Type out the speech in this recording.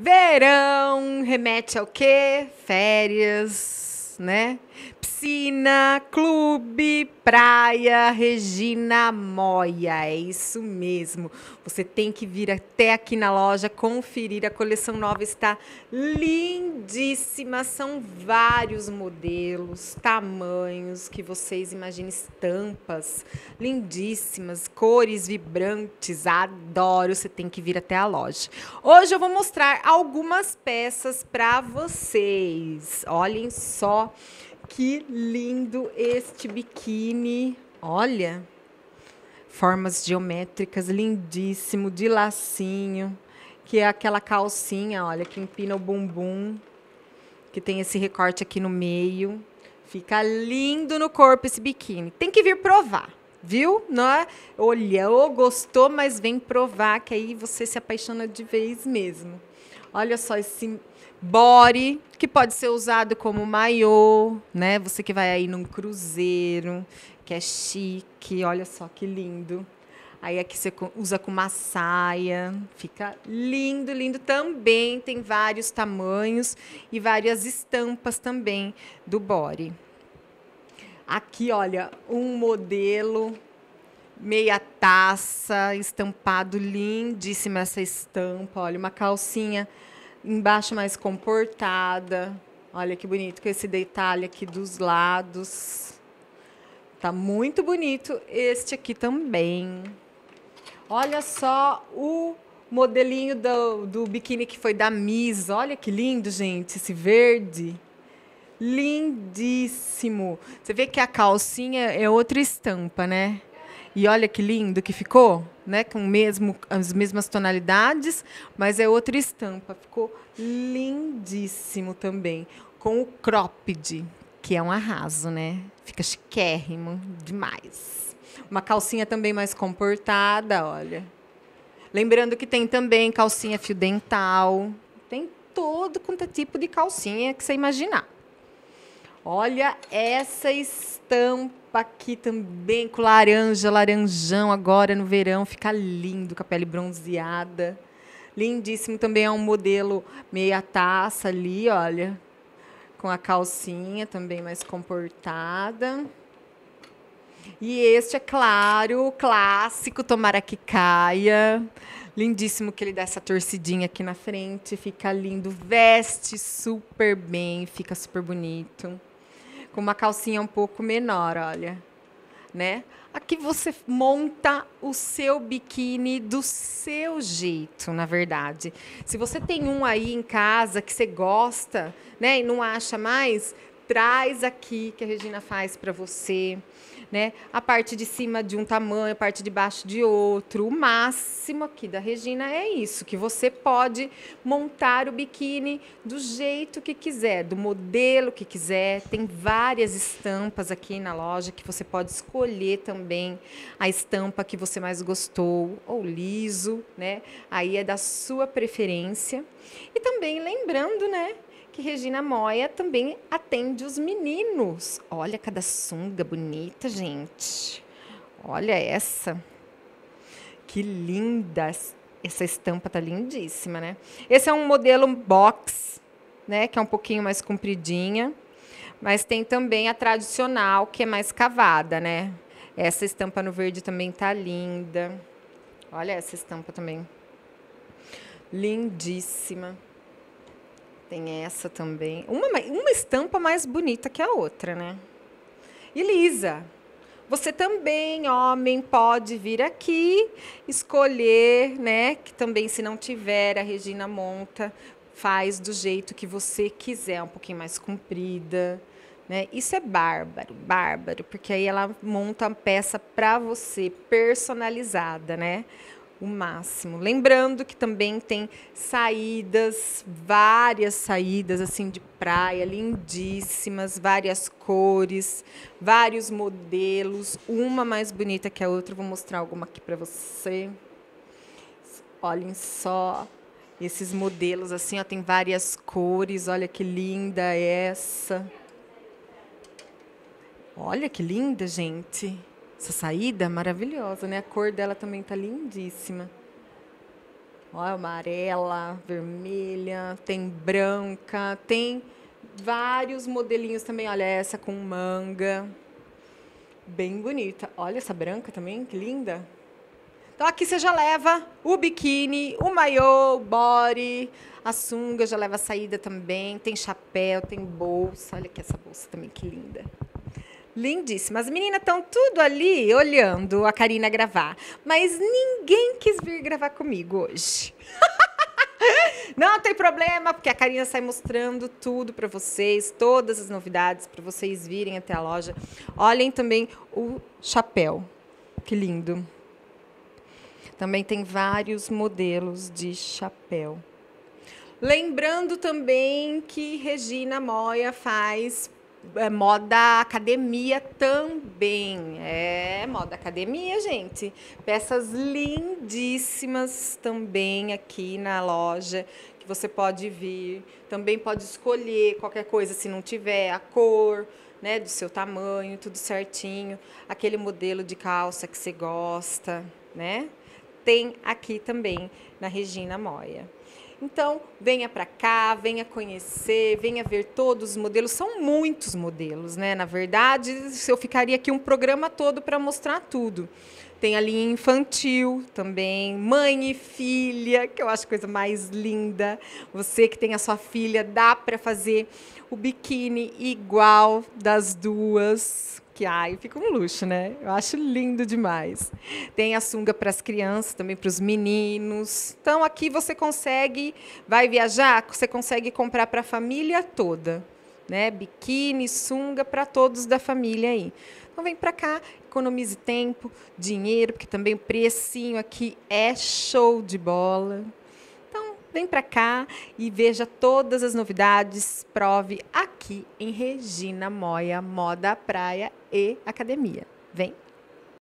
Verão remete ao quê? Férias, né? piscina, clube, praia, Regina Moia. É isso mesmo. Você tem que vir até aqui na loja conferir. A coleção nova está lindíssima. São vários modelos, tamanhos que vocês imaginem, estampas lindíssimas, cores vibrantes. Adoro. Você tem que vir até a loja. Hoje eu vou mostrar algumas peças para vocês. Olhem só que lindo este biquíni. Olha, formas geométricas, lindíssimo, de lacinho, que é aquela calcinha, olha, que empina o bumbum, que tem esse recorte aqui no meio. Fica lindo no corpo esse biquíni. Tem que vir provar, viu? Não é? Olhou, gostou, mas vem provar, que aí você se apaixona de vez mesmo. Olha só esse body que pode ser usado como maiô, né? Você que vai aí num cruzeiro, que é chique, olha só que lindo. Aí aqui você usa com uma saia, fica lindo, lindo também. Tem vários tamanhos e várias estampas também do body. Aqui, olha, um modelo meia taça, estampado lindíssima essa estampa, olha, uma calcinha embaixo mais comportada. Olha que bonito com esse detalhe aqui dos lados. Tá muito bonito este aqui também. Olha só o modelinho do, do biquíni que foi da Miss. Olha que lindo, gente, esse verde. Lindíssimo. Você vê que a calcinha é outra estampa, né? E olha que lindo que ficou, né? Com mesmo, as mesmas tonalidades, mas é outra estampa. Ficou lindíssimo também. Com o cropped, que é um arraso, né? Fica chiquérrimo demais. Uma calcinha também mais comportada, olha. Lembrando que tem também calcinha fio dental. Tem todo quanto é tipo de calcinha que você imaginar. Olha essa estampa aqui também, com laranja, laranjão agora no verão. Fica lindo, com a pele bronzeada. Lindíssimo também é um modelo meia taça ali, olha. Com a calcinha também mais comportada. E este é claro, clássico, tomara que caia. Lindíssimo que ele dá essa torcidinha aqui na frente, fica lindo, veste super bem, fica super bonito com uma calcinha um pouco menor, olha, né? Aqui você monta o seu biquíni do seu jeito, na verdade. Se você tem um aí em casa que você gosta, né, e não acha mais, traz aqui que a Regina faz para você né? A parte de cima de um tamanho, a parte de baixo de outro. O máximo aqui da Regina é isso, que você pode montar o biquíni do jeito que quiser, do modelo que quiser. Tem várias estampas aqui na loja que você pode escolher também a estampa que você mais gostou, ou liso, né? Aí é da sua preferência. E também lembrando, né, que Regina Moia também atende os meninos. Olha cada sunga bonita, gente. Olha essa. Que linda. Essa estampa tá lindíssima, né? Esse é um modelo box, né, que é um pouquinho mais compridinha, mas tem também a tradicional, que é mais cavada, né? Essa estampa no verde também tá linda. Olha essa estampa também. Lindíssima. Tem essa também. Uma, uma estampa mais bonita que a outra, né? E Lisa, você também, homem, pode vir aqui escolher, né? Que também, se não tiver, a Regina monta, faz do jeito que você quiser, um pouquinho mais comprida. Né? Isso é bárbaro, bárbaro, porque aí ela monta uma peça para você, personalizada, né? o máximo. Lembrando que também tem saídas, várias saídas assim de praia, lindíssimas, várias cores, vários modelos, uma mais bonita que a outra. Vou mostrar alguma aqui para você. Olhem só esses modelos assim, ó, tem várias cores. Olha que linda essa. Olha que linda, gente. Essa saída é maravilhosa, né? A cor dela também tá lindíssima. Olha, é amarela, vermelha, tem branca, tem vários modelinhos também. Olha essa com manga. Bem bonita. Olha essa branca também, que linda. Então aqui você já leva o biquíni, o maiô, o body, a sunga já leva a saída também, tem chapéu, tem bolsa. Olha aqui essa bolsa também, que linda. Lindíssimas. As meninas estão tudo ali olhando a Karina gravar. Mas ninguém quis vir gravar comigo hoje. Não tem problema, porque a Karina sai mostrando tudo para vocês, todas as novidades, para vocês virem até a loja. Olhem também o chapéu. Que lindo. Também tem vários modelos de chapéu. Lembrando também que Regina Moya faz é moda academia também. É, moda academia, gente. Peças lindíssimas também aqui na loja que você pode vir. Também pode escolher qualquer coisa se não tiver a cor, né, do seu tamanho, tudo certinho, aquele modelo de calça que você gosta, né? Tem aqui também na Regina Moia. Então, venha para cá, venha conhecer, venha ver todos os modelos. São muitos modelos, né? Na verdade, eu ficaria aqui um programa todo para mostrar tudo. Tem a linha infantil também, mãe e filha, que eu acho a coisa mais linda. Você que tem a sua filha, dá para fazer o biquíni igual das duas, que, ai, fica um luxo, né? Eu acho lindo demais. Tem a sunga para as crianças, também para os meninos. Então, aqui você consegue, vai viajar, você consegue comprar para a família toda. Né? Biquíni, sunga para todos da família aí. Então vem para cá, economize tempo, dinheiro, porque também o precinho aqui é show de bola vem para cá e veja todas as novidades, prove aqui em Regina Moia, Moda Praia e Academia. Vem!